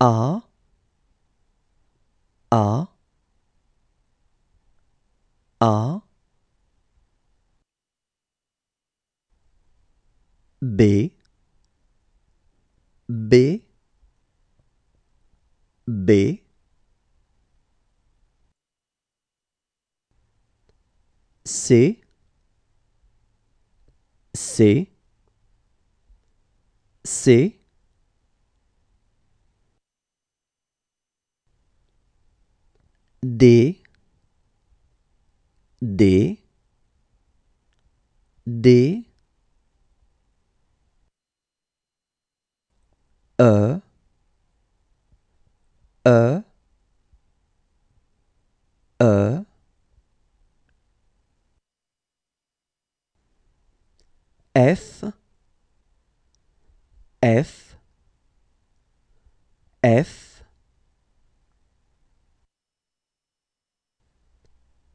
A A A B B B C C C D D D E E E F F F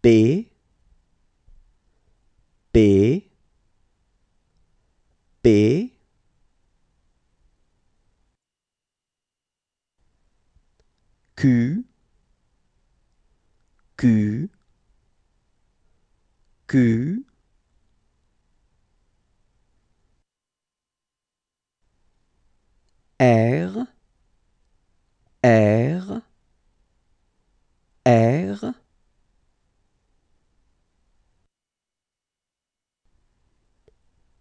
P P P Q Q Q R R R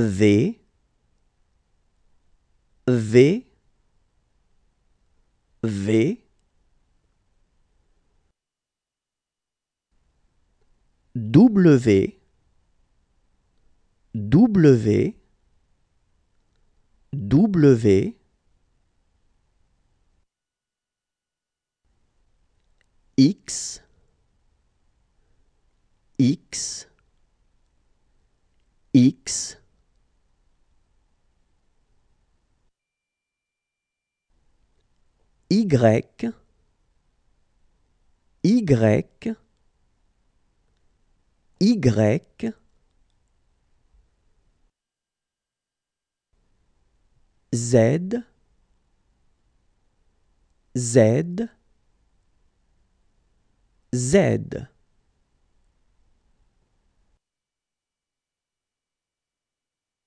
V V V W W W X X X Y, Y, Y, Z, Z, Z.